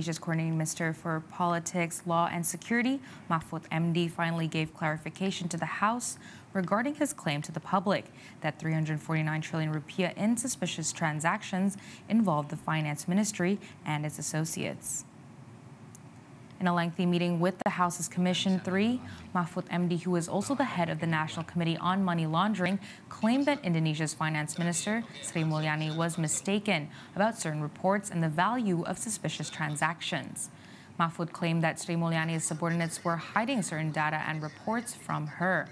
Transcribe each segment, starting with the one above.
Asia's coordinating minister for politics, law and security, Mahfoud MD, finally gave clarification to the House regarding his claim to the public that 349 trillion rupiah in suspicious transactions involved the finance ministry and its associates. In a lengthy meeting with the House's Commission 3, Mahfud MD, who is also the head of the National Committee on Money Laundering, claimed that Indonesia's finance minister, Sri Mulyani, was mistaken about certain reports and the value of suspicious transactions. Mahfud claimed that Sri Mulyani's subordinates were hiding certain data and reports from her.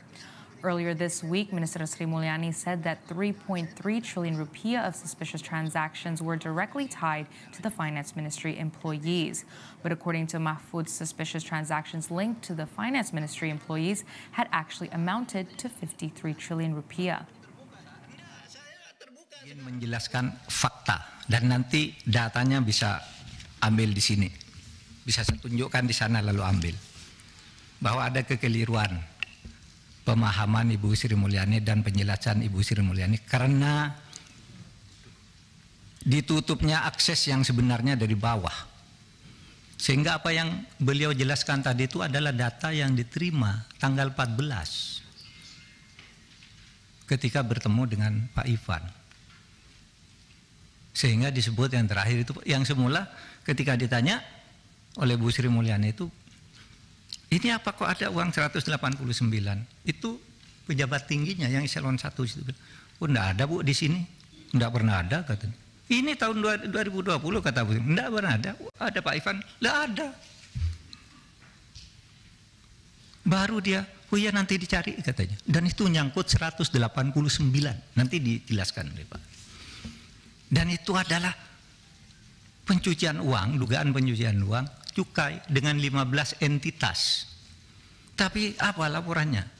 Earlier this week, Minister Sri Mulyani said that 3.3 trillion rupiah of suspicious transactions were directly tied to the finance ministry employees. But according to Mahfud, suspicious transactions linked to the finance ministry employees had actually amounted to 53 trillion rupiah. menjelaskan fakta dan nanti datanya bisa ambil di sini. Bisa saya tunjukkan di sana lalu ambil. Bahwa ada kekeliruan pemahaman Ibu Sri Mulyani dan penjelasan Ibu Sri Mulyani karena ditutupnya akses yang sebenarnya dari bawah. Sehingga apa yang beliau jelaskan tadi itu adalah data yang diterima tanggal 14 ketika bertemu dengan Pak Ivan. Sehingga disebut yang terakhir itu yang semula ketika ditanya oleh Bu Sri Mulyani itu ini apa kok ada uang 189 itu pejabat tingginya yang eselon 1 itu oh enggak ada bu di sini enggak pernah ada katanya ini tahun 2020 kata bu enggak pernah ada oh, ada Pak Ivan enggak ada baru dia oh iya nanti dicari katanya dan itu nyangkut 189 nanti dijelaskan oleh Pak dan itu adalah pencucian uang dugaan pencucian uang cukai dengan 15 entitas. Tapi apa laporannya?